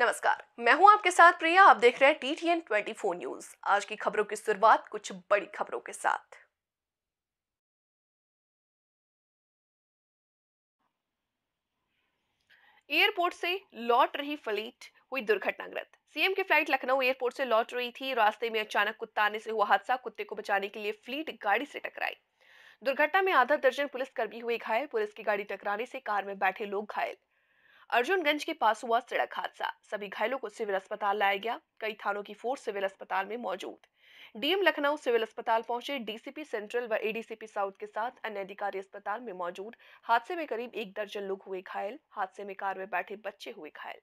नमस्कार मैं हूं आपके साथ प्रिया आप देख रहे हैं T T N twenty four news आज की खबरों की शुरुआत कुछ बड़ी खबरों के साथ एयरपोर्ट से लौट रही फ्लीट हुई दुर्घटनाग्रस्त सीएम की फ्लाइट लखनऊ एयरपोर्ट से लौट रही थी रास्ते में अचानक कुत्ता आने से हुआ हादसा कुत्ते को बचाने के लिए फ्लीट गाड़ी से टकराई दुर्घटना में आधा दर्जन पुलिसकर्मी हुए घायल पुलिस की गाड़ी टकराने से कार में बैठे लोग घायल अर्जुनगंज के पास हुआ सड़क हादसा सभी घायलों को सिविल अस्पताल लाया गया कई थानों की फोर्स सिविल अस्पताल में मौजूद डीएम लखनऊ सिविल अस्पताल पहुंचे डीसीपी सेंट्रल व एडीसीपी साउथ के साथ अन्य अधिकारी अस्पताल में मौजूद हादसे में करीब एक दर्जन लोग हुए घायल हादसे में कार में बैठे बच्चे हुए घायल